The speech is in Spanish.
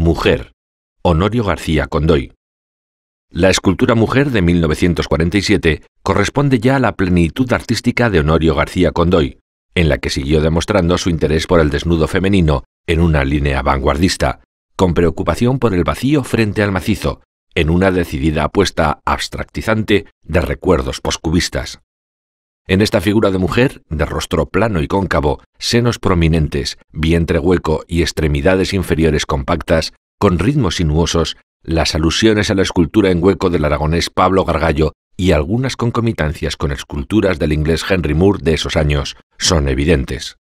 Mujer, Honorio García Condoy. La escultura Mujer de 1947 corresponde ya a la plenitud artística de Honorio García Condoy, en la que siguió demostrando su interés por el desnudo femenino en una línea vanguardista, con preocupación por el vacío frente al macizo, en una decidida apuesta abstractizante de recuerdos poscubistas. En esta figura de mujer, de rostro plano y cóncavo, senos prominentes, vientre hueco y extremidades inferiores compactas, con ritmos sinuosos, las alusiones a la escultura en hueco del aragonés Pablo Gargallo y algunas concomitancias con esculturas del inglés Henry Moore de esos años son evidentes.